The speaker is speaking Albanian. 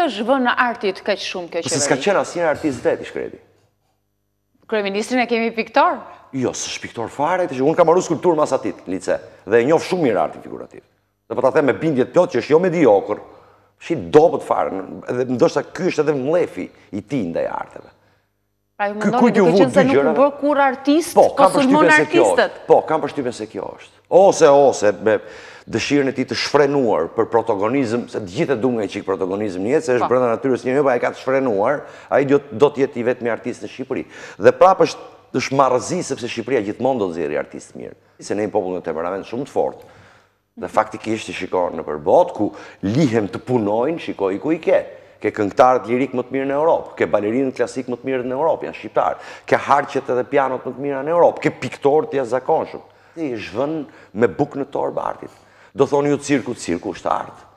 kjo është vë në artit këtë shumë kjo qeveri? Përsi s'ka qenë asë një artist dhe t'i shkredi. Kërë e kemi piktor? Jo, së është piktor fare, të që unë ka marru skulptur mas atit, lice, dhe e njofë shumë mirë artin figurativ. Dhe për po ta the me bindjet të që është jo mediokër, shi dobet për të edhe më dërsa kjo është edhe mlefi i ti ndaj arteve. Kërë pra kujtë ju vëtë të gjërë? Po, kam përshtypen po, se kjo është. Ose, ose, dëshirën e ti të shfrenuar për protagonizm, se të gjithë e dungë e qikë protagonizm njëtë, se është po. brenda natyrës një një, pa e ka të shfrenuar, a i do të jetë i vetë me artist në Shqipëri. Dhe prapë është të shmarëzi, sepse Shqipëria gjithmonë do të zjeri artistë mirë. Se ne i popullë në temperament shumë të fort, dhe faktikisht i shikojnë në përbot, ku lihem të punojnë, shikoj i ku i ke. Ke këngtarët lirik më të mirë në Europë, ke balerinën klasik më të mirë në Europë, janë shqiptarë, ke harqet edhe pianot më të mirë në Europë, ke piktorët jashtë zakonshëm. Ti i zhvën me buk në torbë artit do thoni ju cirku, cirku është ardhë.